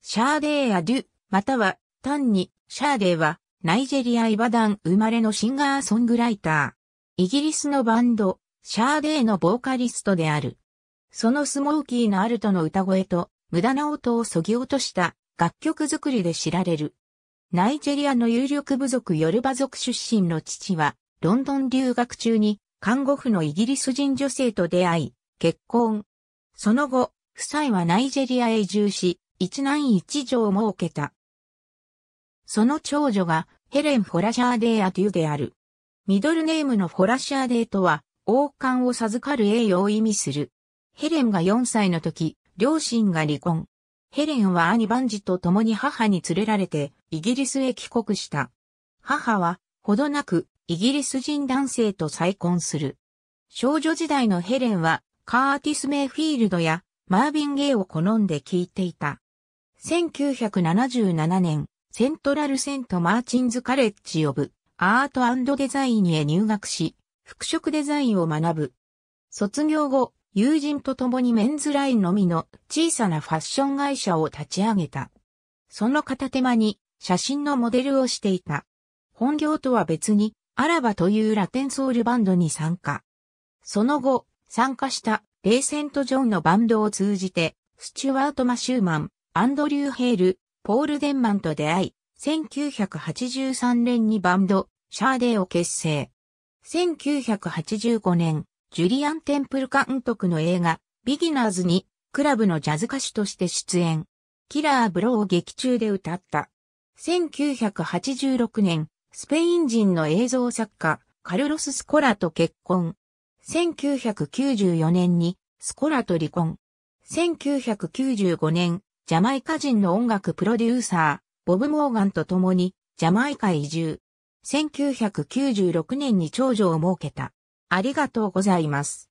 シャーデー・アデュ、または単にシャーデーはナイジェリア・イバダン生まれのシンガーソングライター。イギリスのバンド、シャーデーのボーカリストである。そのスモーキーなアルトの歌声と無駄な音をそぎ落とした楽曲作りで知られる。ナイジェリアの有力部族ヨルバ族出身の父は、ロンドン留学中に看護婦のイギリス人女性と出会い、結婚。その後、夫妻はナイジェリアへ移住し、一男一女を設けた。その長女がヘレン・フォラシャーデー・アデューである。ミドルネームのフォラシャーデーとは、王冠を授かる栄誉を意味する。ヘレンが4歳の時、両親が離婚。ヘレンは兄バンジと共に母に連れられて、イギリスへ帰国した。母は、ほどなく、イギリス人男性と再婚する。少女時代のヘレンは、カーティス・メイフィールドや、マーヴィン・ゲイを好んで聴いていた。1977年、セントラルセントマーチンズカレッジオブアートデザインへ入学し、服飾デザインを学ぶ。卒業後、友人と共にメンズラインのみの小さなファッション会社を立ち上げた。その片手間に写真のモデルをしていた。本業とは別に、アラバというラテンソウルバンドに参加。その後、参加したレイセント・ジョンのバンドを通じて、スチュワート・マシューマン、アンドリュー・ヘール、ポール・デンマンと出会い、1983年にバンド、シャーデーを結成。1985年、ジュリアン・テンプル監督の映画、ビギナーズに、クラブのジャズ歌手として出演。キラー・ブローを劇中で歌った。1986年、スペイン人の映像作家、カルロス・スコラと結婚。1994年に、スコラと離婚。1995年、ジャマイカ人の音楽プロデューサー、ボブ・モーガンと共に、ジャマイカ移住。1996年に長女を設けた。ありがとうございます。